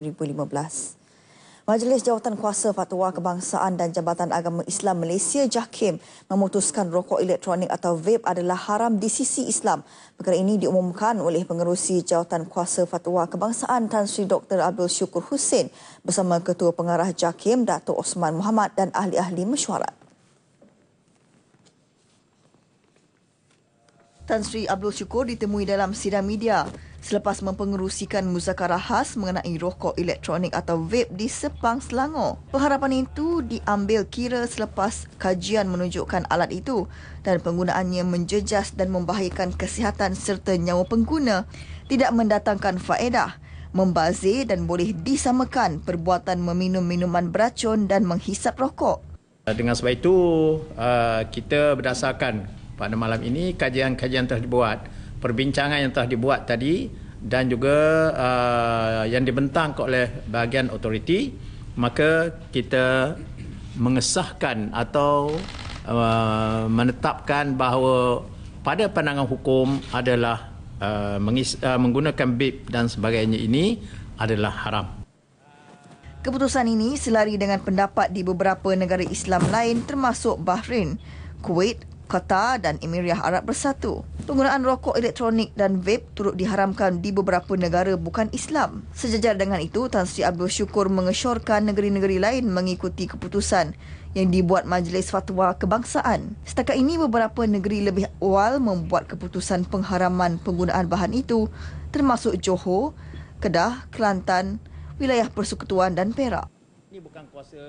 2015. Majlis Jawatan Kuasa Fatwa Kebangsaan dan Jabatan Agama Islam Malaysia JAKIM memutuskan rokok elektronik atau vape adalah haram di sisi Islam. Perkara ini diumumkan oleh pengerusi Jawatan Kuasa Fatwa Kebangsaan Tan Sri Dr. Abdul Syukur Hussein bersama Ketua Pengarah JAKIM Dato' Osman Muhammad dan ahli-ahli mesyuarat. Tan Sri Abdul Syukur ditemui dalam sidang media selepas mempengerusikan muzakarah khas mengenai rokok elektronik atau vape di Sepang Selangor. Pengharapan itu diambil kira selepas kajian menunjukkan alat itu dan penggunaannya menjejas dan membahayakan kesihatan serta nyawa pengguna tidak mendatangkan faedah membazir dan boleh disamakan perbuatan meminum minuman beracun dan menghisap rokok. Eh, dengan sebab itu, eh, kita berdasarkan pada malam ini kajian-kajian telah dibuat perbincangan yang telah dibuat tadi dan juga uh, yang dibentang oleh bahagian otoriti maka kita mengesahkan atau uh, menetapkan bahawa pada pandangan hukum adalah uh, mengis, uh, menggunakan bib dan sebagainya ini adalah haram. Keputusan ini selari dengan pendapat di beberapa negara Islam lain termasuk Bahrain, Kuwait, Qatar dan Emiriah Arab Bersatu. Penggunaan rokok elektronik dan vape turut diharamkan di beberapa negara bukan Islam. Sejajar dengan itu, Tan Sri Abdul Syukur mengesyorkan negeri-negeri lain mengikuti keputusan yang dibuat Majlis Fatwa Kebangsaan. Setakat ini, beberapa negeri lebih awal membuat keputusan pengharaman penggunaan bahan itu termasuk Johor, Kedah, Kelantan, wilayah persekutuan dan Perak. Ini bukan kuasa